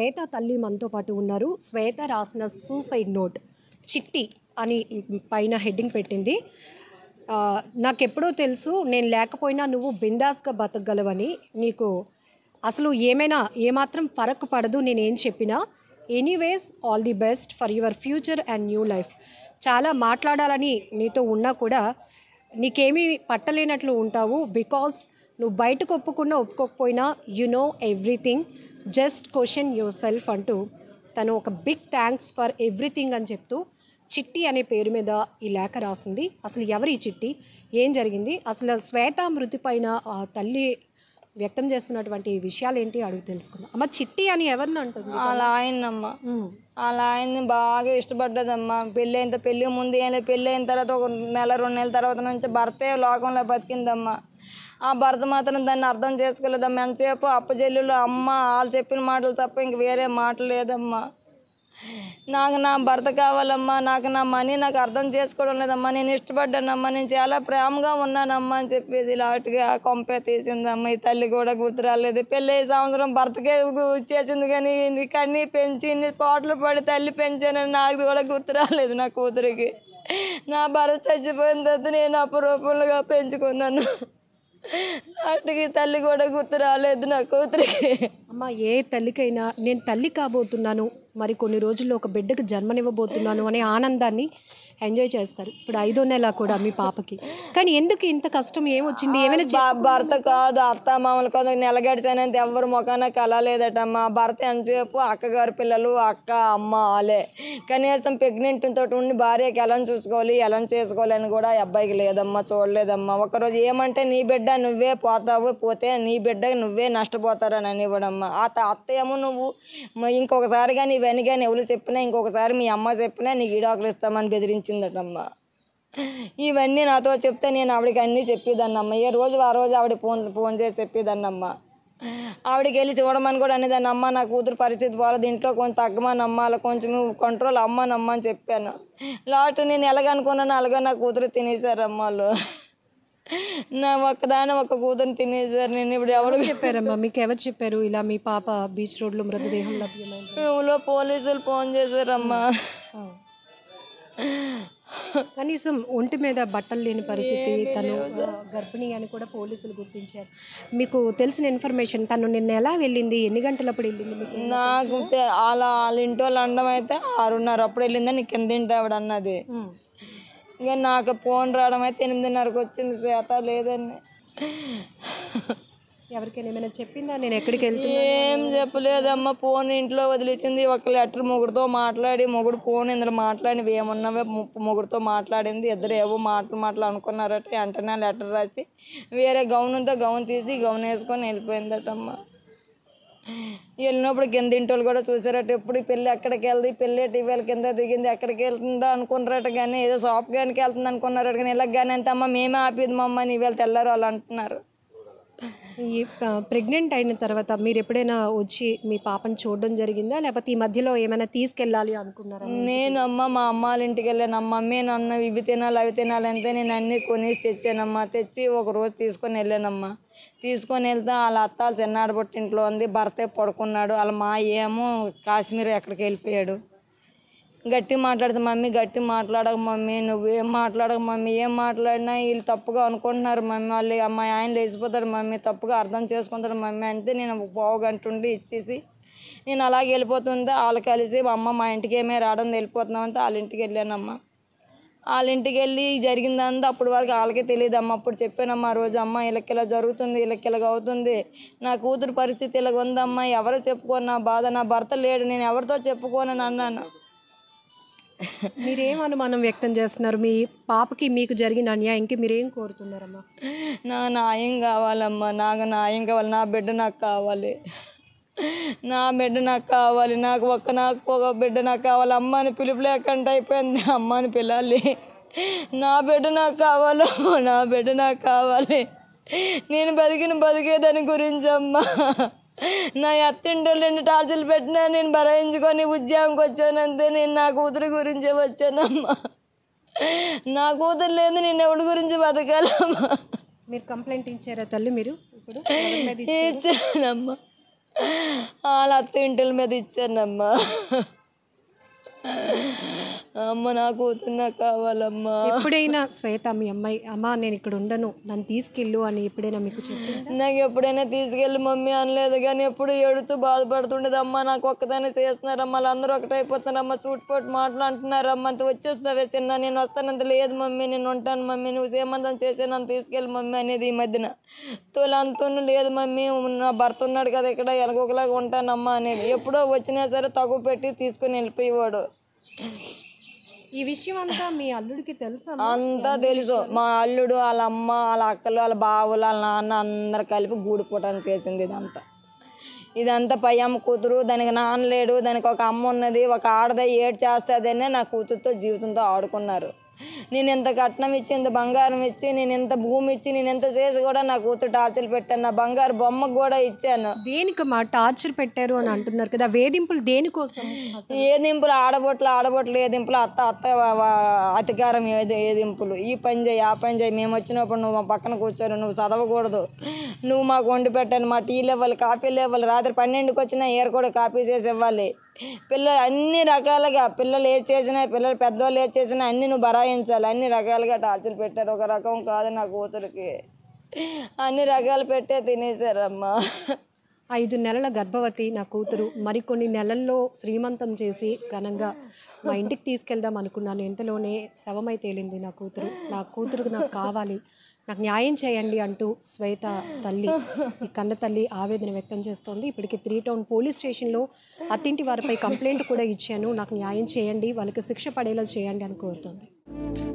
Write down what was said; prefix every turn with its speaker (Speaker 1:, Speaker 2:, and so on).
Speaker 1: శ్వేత తల్లి మనతో పాటు ఉన్నారు శ్వేత రాసిన సూసైడ్ నోట్ చిట్టి అని పైన హెడ్డింగ్ పెట్టింది నాకెప్పుడో తెలుసు నేను లేకపోయినా నువ్వు బిందాస్గా బతకగలవని నీకు అసలు ఏమైనా ఏమాత్రం ఫరక్ పడదు నేనేం చెప్పినా anyways all the best for your future and new life చాలా మాట్లాడాలని నీతో ఉన్నా కూడా నీకేమీ పట్టలేనట్లు ఉంటావు బికాస్ నువ్వు బయటకు ఒప్పుకున్నా ఒప్పుకోకపోయినా you know everything just question yourself అంటూ తను ఒక బిగ్ థ్యాంక్స్ ఫర్ ఎవ్రీథింగ్ అని చెప్తూ చిట్టి అనే పేరు మీద ఈ లేఖ రాసింది అసలు ఎవరు ఈ చిట్టి ఏం జరిగింది అసలు శ్వేత మృతి పైన తల్లి వ్యక్తం చేస్తున్నటువంటి విషయాలు ఏంటి అడుగు తెలుసుకుందాం అమ్మ చిట్టి అని ఎవరిని అంటుంది వాళ్ళ
Speaker 2: ఆయనమ్మ వాళ్ళ ఆయన బాగా ఇష్టపడ్డదమ్మా పెళ్ళి అయిన పెళ్ళి ముందు పెళ్ళి అయిన తర్వాత ఒక నెల రెండు నెలల తర్వాత నుంచి భర్తే లోకంలో బతికిందమ్మా ఆ భర్త మాత్రం దాన్ని అర్థం చేసుకోలేదమ్మ ఎంతసేపు అప్పచెల్లెలు అమ్మ వాళ్ళు చెప్పిన మాటలు తప్ప ఇంక వేరే మాటలు లేదమ్మా నాకు నా భర్త కావాలమ్మా నాకు నా మనీ నాకు అర్థం చేసుకోవడం లేదమ్మా నేను ఇష్టపడ్డానమ్మా నేను చాలా ప్రేమగా ఉన్నానమ్మా అని చెప్పేది లాట్గా కొంపే తీసిందమ్మా ఈ తల్లి కూడా గుర్తురాలేదు పెళ్ళి సంవత్సరం భర్తకే ఇచ్చేసింది కానీ ఇక్కడిని పెంచి ఇన్ని పాటలు పడి తల్లి పెంచానని నాకు కూడా గుర్తురాలేదు నా కూతురికి నా భర్త చచ్చిపోయిన తర్వాత నేను రూపంలో పెంచుకున్నాను వాటికి తల్లి కూడా గుర్తు
Speaker 1: రాలేదు నా కూతురికి అమ్మ ఏ తల్లికైనా నేను తల్లి కాబోతున్నాను మరి కొన్ని రోజుల్లో ఒక బిడ్డకు జన్మనివ్వబోతున్నాను అనే ఆనందాన్ని ఎంజాయ్ చేస్తారు ఇప్పుడు ఐదో నెల కూడా మీ పాపకి కానీ ఎందుకు ఇంత కష్టం ఏమొచ్చింది ఏమైనా భర్త కాదు అత్త మామూలు కాదు నెల
Speaker 2: గడిచానంత ఎవరు ముఖాన కళ మా భర్త ఎంతసేపు అక్కగారు పిల్లలు అక్క అమ్మ ఆలే కనీసం ప్రెగ్నెంట్ తోటి ఉండి భార్యకి ఎలా చూసుకోవాలి ఎలా చేసుకోవాలి అని కూడా అబ్బాయికి లేదమ్మా చూడలేదమ్మా ఒకరోజు ఏమంటే నీ బిడ్డ నువ్వే పోతావు పోతే నీ బిడ్డ నువ్వే నష్టపోతారని అనివ్వడమ్మా ఆ అత్త ఏమో నువ్వు ఇంకొకసారి కానీ ఇవన్నీ ఎవరు చెప్పినా ఇంకొకసారి మీ అమ్మ చెప్పినా నీకు ఈ ఇస్తామని బెదిరించి వచ్చిందటమ్మా ఇవన్నీ నాతో చెప్తే నేను ఆవిడకి అన్నీ అమ్మ ఏ రోజు ఆ రోజు ఆవిడ ఫోన్ ఫోన్ చేసి చెప్పేదాన్నమ్మా ఆవిడకి వెళ్ళి చూడమని కూడా అనేదాన్ని అమ్మ నా కూతురు పరిస్థితి పోలేదు ఇంట్లో కొంచెం తగ్గమనమ్మ అలా కొంచెం కంట్రోల్ అమ్మ అని చెప్పాను లాస్ట్ నేను ఎలాగనుకున్నాను అలాగే నా కూతురు తినేశారమ్మ వాళ్ళు నా ఒక్కదాని ఒక్క కూతురు తినేశారు నేను ఇప్పుడు ఎవరు చెప్పారమ్మా
Speaker 1: మీకు ఎవరు చెప్పారు ఇలా మీ పాప బీచ్ రోడ్లో మృతదేహం
Speaker 2: లభ్యమైన పోలీసులు ఫోన్
Speaker 1: చేశారమ్మా కనీసం ఒంటి మీద బట్టలు లేని పరిస్థితి తను గర్భిణి అని కూడా పోలీసులు గుర్తించారు మీకు తెలిసిన ఇన్ఫర్మేషన్ తను నిన్న ఎలా వెళ్ళింది ఎన్ని గంటలప్పుడు వెళ్ళింది నాకు అలా వాళ్ళ ఇంటి వాళ్ళు అనడం
Speaker 2: అయితే ఆరున్నర అప్పుడు వెళ్ళిందని కింద ఇంటి ఆవిడ అన్నది ఇంకా నాకు ఫోన్ రావడం అయితే ఎనిమిదిన్నరకు వచ్చింది శ్వేత లేదని
Speaker 1: ఎవరికైనా ఏమైనా చెప్పిందా నేను ఎక్కడికి ఏం
Speaker 2: చెప్పలేదమ్మా ఫోన్ ఇంట్లో వదిలేసింది ఒక లెటర్ మొగుడుతో మాట్లాడి మొగుడు ఫోన్ ఇందులో మాట్లాడి ఏమున్నావే మొగుడుతో మాట్లాడింది ఇద్దరు ఏవో మాటలు మాటలు అనుకున్నారట వెంటనే లెటర్ రాసి వేరే గౌన్ ఉందో గౌన్ తీసి గౌన్ వేసుకొని వెళ్ళిపోయిందటమ్మ వెళ్ళినప్పుడు కింద ఇంటోళ్ళు కూడా చూసారట ఎప్పుడు పెళ్ళి ఎక్కడికి వెళ్ళి పెళ్ళి టీవీల కింద దిగింది ఎక్కడికి వెళ్తుందో అనుకున్నారట కానీ ఏదో షాప్ గానికి వెళ్తుంది అనుకున్నారట కానీ ఇలా కానీ అమ్మ మేమే అమ్మ నీ వేళ తెల్లారు వాళ్ళు అంటున్నారు
Speaker 1: ప్రెగ్నెంట్ అయిన తర్వాత మీరు ఎప్పుడైనా వచ్చి మీ పాపను చూడడం జరిగిందా లేకపోతే ఈ మధ్యలో ఏమైనా తీసుకెళ్ళాలి అనుకున్నారా నేను అమ్మ మా అమ్మ వాళ్ళ ఇంటికి వెళ్ళాను అమ్మ మమ్మీ నాన్న ఇవి తినాలి అవి తినాలంటే నేను
Speaker 2: అన్ని కొనేసి తెచ్చానమ్మా తెచ్చి ఒక రోజు తీసుకొని వెళ్ళానమ్మ తీసుకొని వెళ్తే వాళ్ళ అత్తాలు చిన్నాడు ఇంట్లో ఉంది భర్త పడుకున్నాడు వాళ్ళ మా ఏమో కాశ్మీర్ ఎక్కడికి వెళ్ళిపోయాడు గట్టి మాట్లాడుతుంది మమ్మీ గట్టి మాట్లాడక మమ్మీ నువ్వేం మాట్లాడక మమ్మీ ఏం మాట్లాడినా వీళ్ళు తప్పుగా అనుకుంటున్నారు మమ్మీ వాళ్ళు మా ఆయన లేచిపోతారు మమ్మీ తప్పుగా అర్థం చేసుకుంటారు మమ్మీ అంటే నేను పావు గంట ఉండి ఇచ్చేసి నేను అలాగే వెళ్ళిపోతుంది వాళ్ళు కలిసి అమ్మ మా ఇంటికి ఏమే రావడం వెళ్ళిపోతున్నాం అంటే వాళ్ళ ఇంటికి వెళ్ళానమ్మా వాళ్ళ ఇంటికి వెళ్ళి జరిగిందంతా అప్పుడు వరకు వాళ్ళకే తెలియదు అమ్మ అప్పుడు చెప్పానమ్మా రోజు అమ్మ వీళ్ళకి ఇలా జరుగుతుంది వీళ్ళకి ఇలాగ అవుతుంది నా కూతురు పరిస్థితి ఇలాగ ఉందమ్మా ఎవరో చెప్పుకోను నా బాధ నా భర్త లేడు నేను ఎవరితో చెప్పుకోనని అన్నాను
Speaker 1: మీరేమనుమానం వ్యక్తం చేస్తున్నారు మీ పాపకి మీకు జరిగిన అన్యాయంకి మీరేం కోరుతున్నారమ్మా
Speaker 2: నా న్యాయం కావాలమ్మా నాకు న్యాయం కావాలి నా బిడ్డ నాకు కావాలి నా బిడ్డ నాకు కావాలి నాకు ఒక్క నాకు ఒక బిడ్డ నాకు కావాలి అమ్మని పిలుపు లేకుండా అయిపోయింది అని పిలాలి నా బిడ్డ నాకు కావాలి నా బిడ్డ నాకు కావాలి నేను బతికిన బతికే దాని గురించి అమ్మా నా అత్తింటో రెండు టార్చులు పెట్టినా నేను భరాయించుకొని ఉద్యోగంకి వచ్చానంతే నేను నా కూతురు గురించే వచ్చానమ్మా నా కూతురు లేదు నేను ఎవరి గురించి బతకాలమ్మా మీరు కంప్లైంట్ ఇచ్చారా తల్లి మీరు ఇచ్చానమ్మా వాళ్ళ అత్త ఇంటిల మీద ఇచ్చానమ్మా అమ్మ నాకు వద్దున్నా కావాలమ్మా ఎప్పుడైనా
Speaker 1: శ్వేత మీ అమ్మాయి అమ్మ నేను ఇక్కడ ఉండను నన్ను తీసుకెళ్ళు అని ఎప్పుడైనా మీకు చెప్పి నాకు ఎప్పుడైనా తీసుకెళ్ళి
Speaker 2: మమ్మీ అనలేదు కానీ ఎప్పుడు ఏడుతూ బాధపడుతుండేదమ్మా నాకు ఒక్కదానే చేస్తున్నారమ్మా వాళ్ళందరూ ఒకటైపోతున్నారమ్మ సూట్ పోట్ మాటలు అంటున్నారమ్మా అంత వచ్చేస్తావే చిన్న నేను వస్తానంత లేదు మమ్మీ నేను ఉంటాను మమ్మీ నువ్వు సేమంతం చేసే నన్ను తీసుకెళ్ళి మమ్మీ అనేది ఈ మధ్యన అంతను లేదు మమ్మీ నా భర్త ఉన్నాడు కదా ఇక్కడ ఎలాగొకలాగా ఉంటానమ్మా అనేది ఎప్పుడో వచ్చినా సరే తగు పెట్టి తీసుకుని వెళ్ళిపోయేవాడు
Speaker 1: ఈ విషయం అంతా మీ అల్లుడికి తెలుసా అంతా తెలుసు
Speaker 2: మా అల్లుడు వాళ్ళ అమ్మ వాళ్ళ అక్కలు వాళ్ళ బావులు వాళ్ళ నాన్న అందరు కలిపి గూడు పుటాన్ని చేసింది ఇదంతా ఇదంతా పై అమ్మ కూతురు దానికి నాన్న లేడు దానికి ఒక అమ్మ ఉన్నది ఒక ఆడద ఏడు చేస్తుందనే నా కూతురుతో జీవితంతో ఆడుకున్నారు నేను ఎంత కట్నం ఇచ్చి ఎంత బంగారం ఇచ్చి నేను ఎంత భూమి ఇచ్చి నేను ఎంత చేసి కూడా నా కూతురు టార్చర్ పెట్టాను నా బంగారు బొమ్మకు కూడా ఇచ్చాను దేనికి మా టార్చర్ పెట్టారు అని అంటున్నారు కదా వేధింపులు దేనికోసం ఏదింపులు ఆడబొట్లు ఆడబొట్లు ఏదింపులు అత్త అత్త అధికారం ఏది ఏదింపులు ఈ పని చేయి ఆ పని చేయి మేము వచ్చినప్పుడు నువ్వు మా పక్కన కూర్చోను నువ్వు చదవకూడదు నువ్వు మాకు వండి పెట్టాను మా టీ లెవెల్ కాఫీ లెవెల్ రాత్రి పన్నెండుకి వచ్చినా ఏరు కూడా కాఫీ చేసి ఇవ్వాలి పిల్లలు అన్ని రకాలుగా పిల్లలు ఏది చేసినా పిల్లలు పెద్దవాళ్ళు ఏది చేసినా అన్ని నువ్వు బరాయించాలి అన్ని రకాలుగా టార్చర్ పెట్టారు ఒక రకం కాదు నా కూతురికి అన్ని రకాలు పెట్టే తినేశారమ్మా
Speaker 1: ఐదు నెలల గర్భవతి నా కూతురు మరికొన్ని నెలల్లో శ్రీమంతం చేసి ఘనంగా మా ఇంటికి తీసుకెళ్దాం అనుకున్నాను ఇంతలోనే శవమై తేలింది నా కూతురు నా కూతురుకు నాకు కావాలి నాకు న్యాయం చేయండి అంటూ శ్వేత తల్లి ఈ కన్న తల్లి ఆవేదన వ్యక్తం చేస్తోంది ఇప్పటికి త్రీ టౌన్ పోలీస్ స్టేషన్లో అత్తింటి వారిపై కంప్లైంట్ కూడా ఇచ్చాను నాకు న్యాయం చేయండి వాళ్ళకి శిక్ష పడేలా చేయండి అని కోరుతుంది